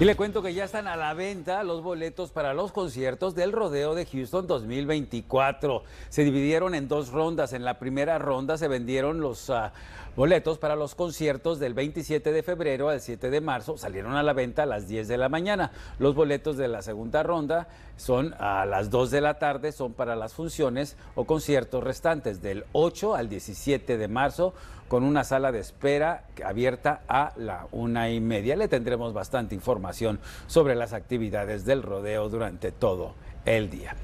Y le cuento que ya están a la venta los boletos para los conciertos del Rodeo de Houston 2024. Se dividieron en dos rondas. En la primera ronda se vendieron los ah, boletos para los conciertos del 27 de febrero al 7 de marzo. Salieron a la venta a las 10 de la mañana. Los boletos de la segunda ronda son a las 2 de la tarde. Son para las funciones o conciertos restantes del 8 al 17 de marzo con una sala de espera abierta a la una y media. Le tendremos bastante información sobre las actividades del rodeo durante todo el día.